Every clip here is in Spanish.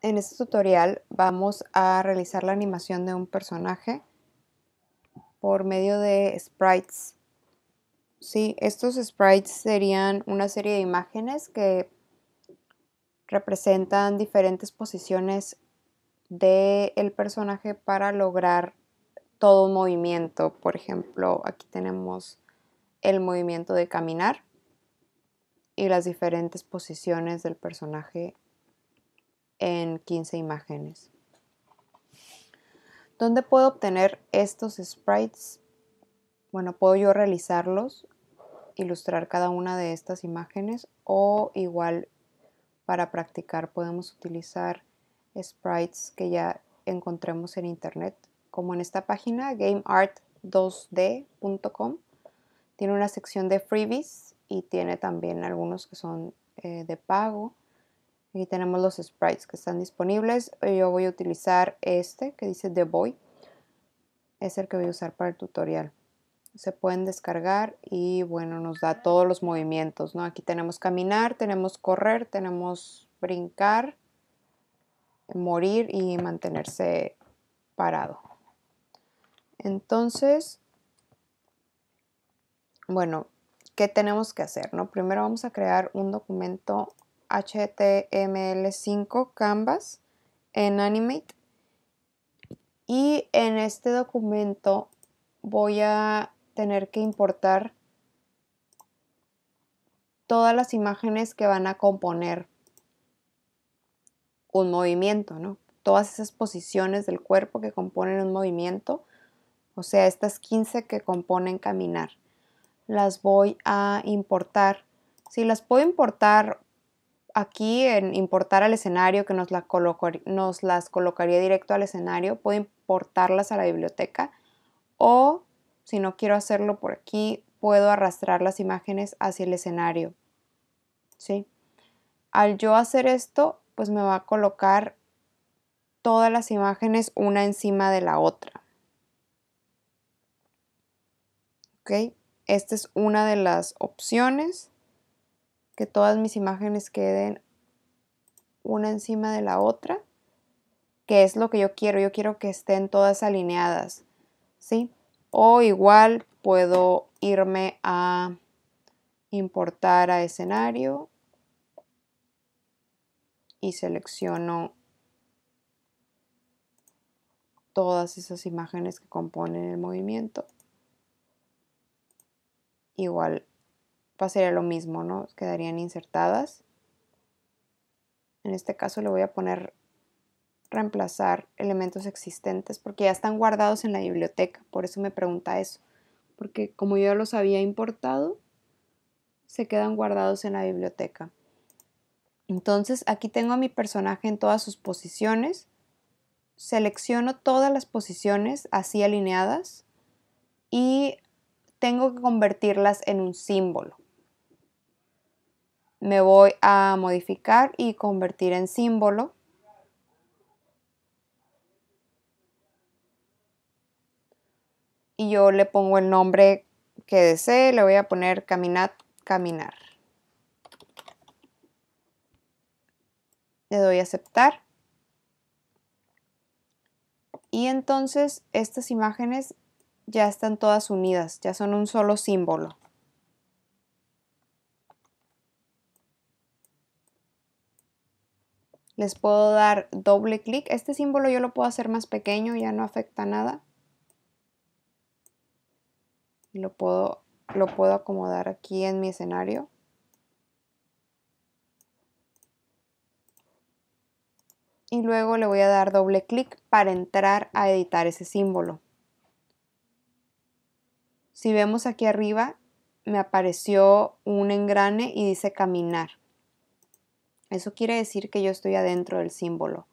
En este tutorial vamos a realizar la animación de un personaje por medio de sprites. Sí, estos sprites serían una serie de imágenes que representan diferentes posiciones del personaje para lograr todo un movimiento. Por ejemplo, aquí tenemos el movimiento de caminar y las diferentes posiciones del personaje en 15 imágenes. ¿Dónde puedo obtener estos sprites? Bueno, puedo yo realizarlos, ilustrar cada una de estas imágenes o igual para practicar podemos utilizar sprites que ya encontremos en internet, como en esta página gameart2d.com. Tiene una sección de freebies y tiene también algunos que son eh, de pago. Aquí tenemos los sprites que están disponibles. Eh, yo voy a utilizar este que dice The Boy. Es el que voy a usar para el tutorial. Se pueden descargar y bueno, nos da todos los movimientos. Aquí tenemos caminar, tenemos correr, tenemos brincar, morir y mantenerse parado. Entonces, bueno, ¿qué tenemos que hacer? Primero vamos a crear un documento HTML5 Canvas en Animate. Y en este documento voy a tener que importar todas las imágenes que van a componer un movimiento, ¿no? Todas esas posiciones del cuerpo que componen un movimiento, o sea, estas 15 que componen caminar, las voy a importar. Si las puedo importar aquí en importar al escenario, que nos, las colocaría directo al escenario, puedo importarlas a la biblioteca o si no quiero hacerlo por aquí, puedo arrastrar las imágenes hacia el escenario. ¿Sí? Al yo hacer esto, pues me va a colocar todas las imágenes una encima de la otra. ¿Ok? Esta es una de las opciones que todas mis imágenes queden una encima de la otra, que es lo que yo quiero, yo quiero que estén todas alineadas, ¿sí? O igual puedo irme a importar a escenario y selecciono todas esas imágenes que componen el movimiento. Igual pasaría lo mismo, ¿no? Quedarían insertadas. En este caso le voy a poner reemplazar elementos existentes porque ya están guardados en la biblioteca, por eso me pregunta eso, porque como yo los había importado, se quedan guardados en la biblioteca. Entonces aquí tengo a mi personaje en todas sus posiciones, selecciono todas las posiciones así alineadas y tengo que convertirlas en un símbolo me voy a modificar y convertir en símbolo. Y yo le pongo el nombre que desee, le voy a poner caminat, caminar. Le doy a aceptar. Y entonces estas imágenes ya están todas unidas, ya son un solo símbolo. les puedo dar doble clic. Este símbolo yo lo puedo hacer más pequeño, ya no afecta nada. lo puedo, lo puedo acomodar aquí en mi escenario. Y luego le voy a dar doble clic para entrar a editar ese símbolo. Si vemos aquí arriba, me apareció un engrane y dice caminar. Eso quiere decir que yo estoy adentro del símbolo.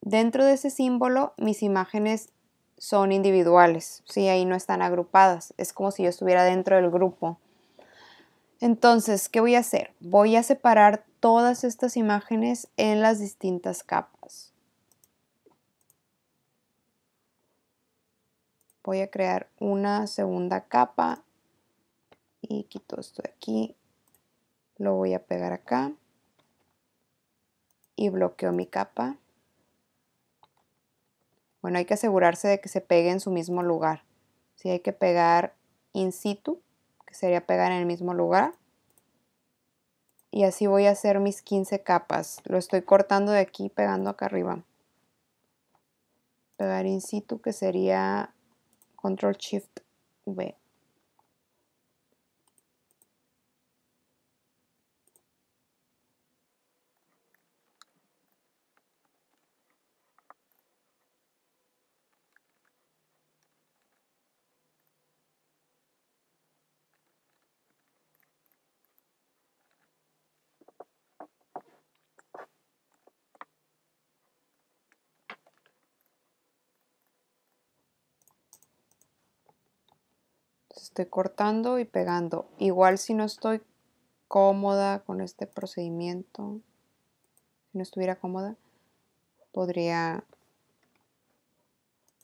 Dentro de ese símbolo, mis imágenes son individuales, ¿sí? ahí no están agrupadas, es como si yo estuviera dentro del grupo. Entonces, ¿qué voy a hacer? Voy a separar todas estas imágenes en las distintas capas. Voy a crear una segunda capa y quito esto de aquí lo voy a pegar acá y bloqueo mi capa. Bueno, hay que asegurarse de que se pegue en su mismo lugar. Si hay que pegar in situ, que sería pegar en el mismo lugar. Y así voy a hacer mis 15 capas. Lo estoy cortando de aquí pegando acá arriba. Pegar in situ que sería control shift V. estoy cortando y pegando. Igual si no estoy cómoda con este procedimiento, si no estuviera cómoda, podría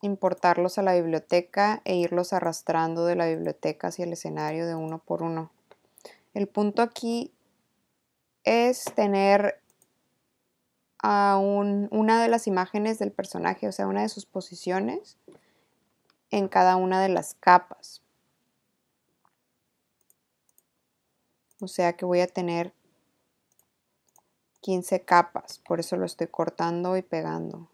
importarlos a la biblioteca e irlos arrastrando de la biblioteca hacia el escenario de uno por uno. El punto aquí es tener una de las imágenes del personaje, o sea, una de sus posiciones en cada una de las capas. O sea que voy a tener 15 capas, por eso lo estoy cortando y pegando.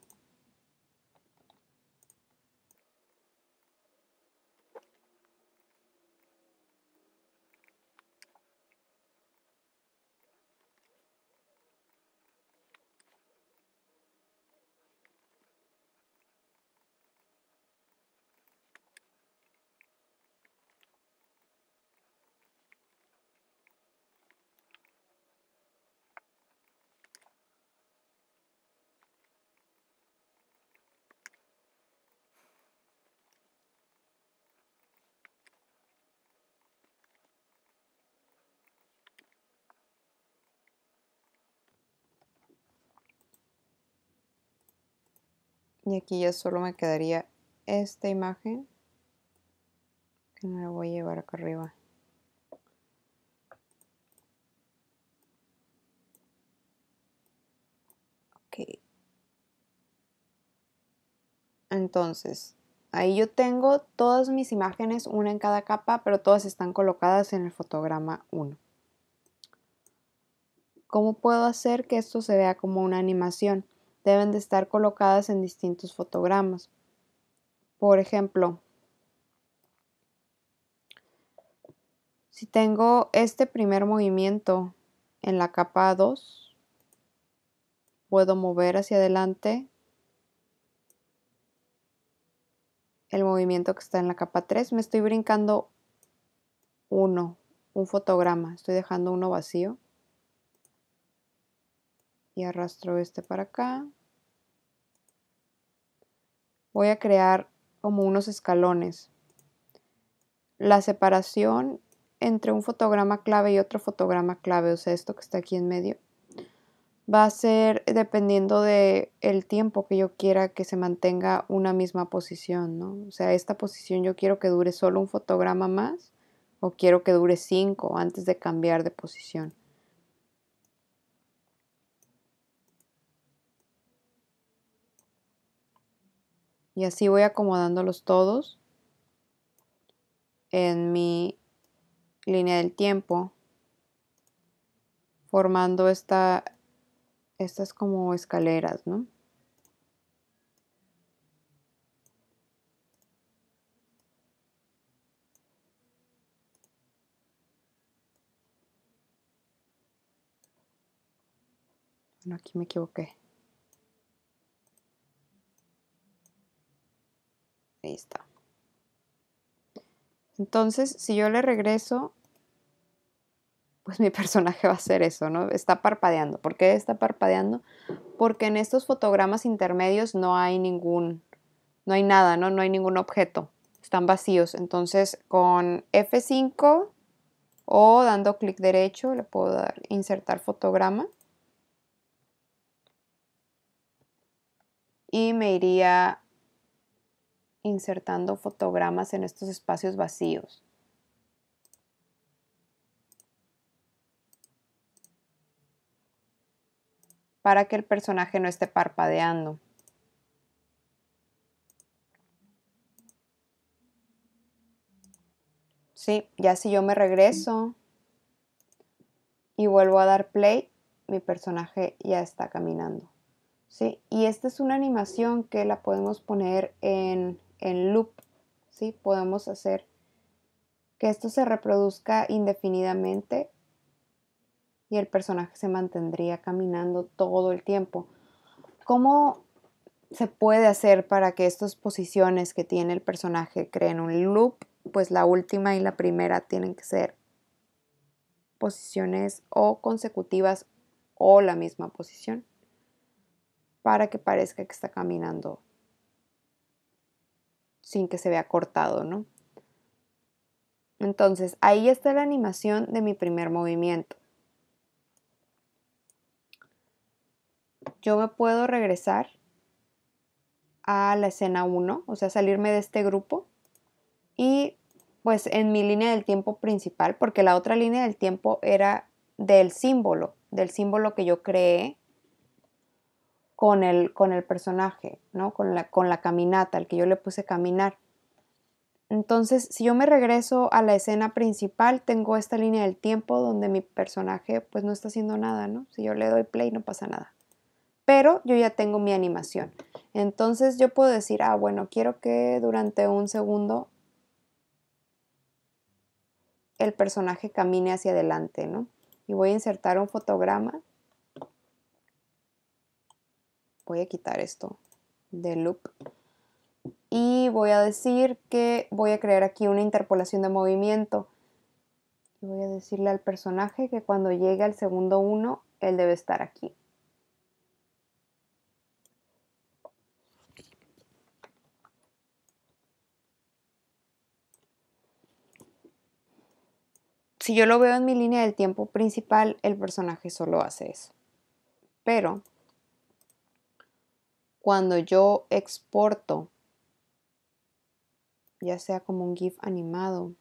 y aquí ya solo me quedaría esta imagen que me voy a llevar acá arriba ok entonces ahí yo tengo todas mis imágenes una en cada capa pero todas están colocadas en el fotograma 1 ¿cómo puedo hacer que esto se vea como una animación? deben de estar colocadas en distintos fotogramas. Por ejemplo, si tengo este primer movimiento en la capa 2, puedo mover hacia adelante el movimiento que está en la capa 3. Me estoy brincando uno, un fotograma. Estoy dejando uno vacío. Y arrastro este para acá voy a crear como unos escalones. La separación entre un fotograma clave y otro fotograma clave, o sea, esto que está aquí en medio, va a ser dependiendo de el tiempo que yo quiera que se mantenga una misma posición, ¿no? O sea, esta posición yo quiero que dure solo un fotograma más o quiero que dure cinco antes de cambiar de posición. Y así voy acomodándolos todos en mi línea del tiempo, formando esta, estas como escaleras, ¿no? aquí me equivoqué. Entonces, si yo le regreso, pues mi personaje va a hacer eso, ¿no? Está parpadeando. ¿Por qué está parpadeando? Porque en estos fotogramas intermedios no hay ningún, no hay nada, ¿no? No hay ningún objeto. Están vacíos. Entonces, con F5 o dando clic derecho, le puedo dar insertar fotograma. Y me iría insertando fotogramas en estos espacios vacíos. para que el personaje no esté parpadeando. Sí, ya si yo me regreso y vuelvo a dar play, mi personaje ya está caminando. Sí, y esta es una animación que la podemos poner en en loop, ¿sí? Podemos hacer que esto se reproduzca indefinidamente y el personaje se mantendría caminando todo el tiempo. ¿Cómo se puede hacer para que estas posiciones que tiene el personaje creen un loop? Pues la última y la primera tienen que ser posiciones o consecutivas o la misma posición para que parezca que está caminando sin que se vea cortado, ¿no? Entonces, ahí está la animación de mi primer movimiento. Yo me puedo regresar a la escena 1, o sea, salirme de este grupo y pues en mi línea del tiempo principal, porque la otra línea del tiempo era del símbolo, del símbolo que yo creé con el, con el personaje, ¿no? Con la, con la caminata, al que yo le puse caminar. Entonces, si yo me regreso a la escena principal, tengo esta línea del tiempo donde mi personaje pues no está haciendo nada, ¿no? Si yo le doy play no pasa nada. Pero yo ya tengo mi animación. Entonces yo puedo decir, ah, bueno, quiero que durante un segundo el personaje camine hacia adelante, ¿no? Y voy a insertar un fotograma voy a quitar esto de loop y voy a decir que voy a crear aquí una interpolación de movimiento. y Voy a decirle al personaje que cuando llegue al segundo uno, él debe estar aquí. Si yo lo veo en mi línea del tiempo principal, el personaje solo hace eso. Pero cuando yo exporto, ya sea como un GIF animado,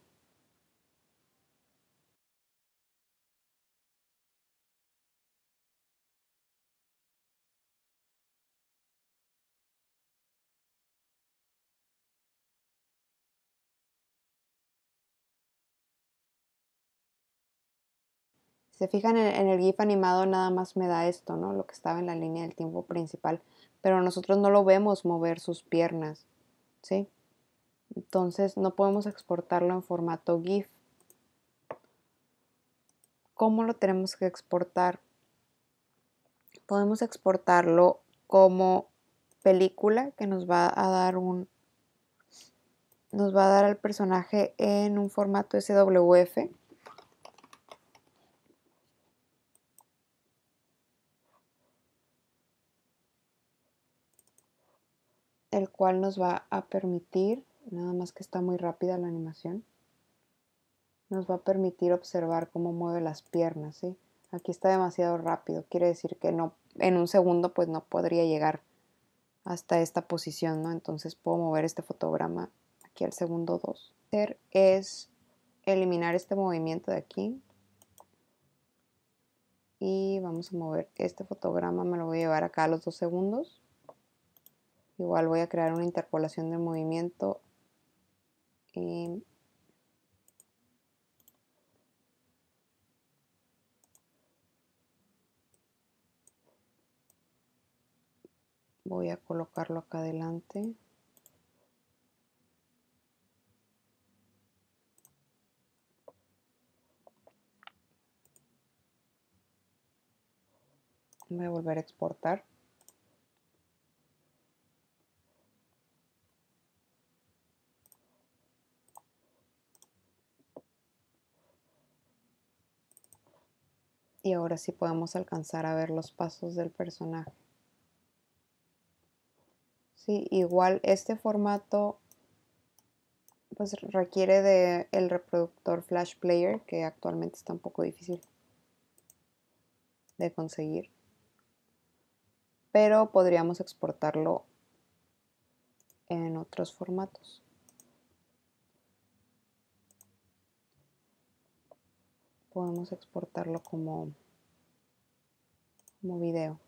se fijan en, el GIF animado nada más me da esto, ¿no? Lo que estaba en la línea del tiempo principal pero nosotros no lo vemos mover sus piernas, ¿sí? Entonces no podemos exportarlo en formato GIF. ¿Cómo lo tenemos que exportar? Podemos exportarlo como película que nos va a dar un nos va a dar al personaje en un formato SWF nos va a permitir, nada más que está muy rápida la animación, nos va a permitir observar cómo mueve las piernas, ¿sí? Aquí está demasiado rápido, quiere decir que no, en un segundo pues no podría llegar hasta esta posición, ¿no? Entonces puedo mover este fotograma aquí al segundo 2. Hacer es eliminar este movimiento de aquí y vamos a mover este fotograma, me lo voy a llevar acá a los dos segundos Igual voy a crear una interpolación de movimiento y voy a colocarlo acá adelante voy a volver a exportar ahora sí podemos alcanzar a ver los pasos del personaje. Sí, igual este formato pues requiere de el reproductor Flash Player que actualmente está un poco difícil de conseguir. Pero podríamos exportarlo en otros formatos. Podemos exportarlo como como video.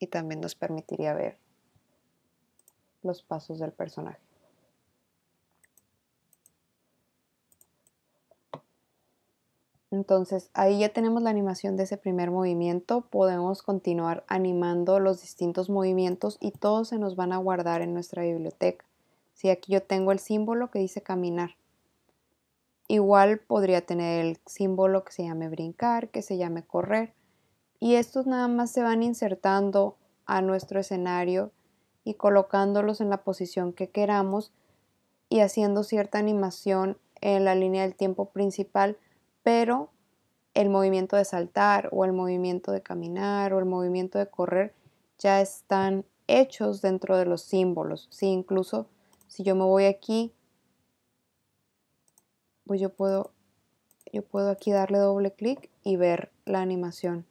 Y también nos permitiría ver los pasos del personaje. Entonces ahí ya tenemos la animación de ese primer movimiento, podemos continuar animando los distintos movimientos y todos se nos van a guardar en nuestra biblioteca. Si aquí yo tengo el símbolo que dice caminar, igual podría tener el símbolo que se llame brincar, que se llame correr y estos nada más se van insertando a nuestro escenario y colocándolos en la posición que queramos y haciendo cierta animación en la línea del tiempo principal pero el movimiento de saltar o el movimiento de caminar o el movimiento de correr ya están hechos dentro de los símbolos. Si incluso si yo me voy aquí, pues yo puedo, yo puedo aquí darle doble clic y ver la animación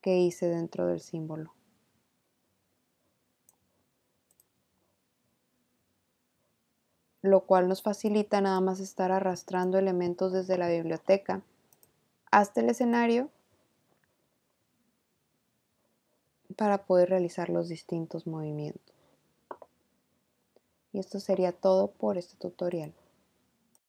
que hice dentro del símbolo. lo cual nos facilita nada más estar arrastrando elementos desde la biblioteca hasta el escenario para poder realizar los distintos movimientos. Y esto sería todo por este tutorial.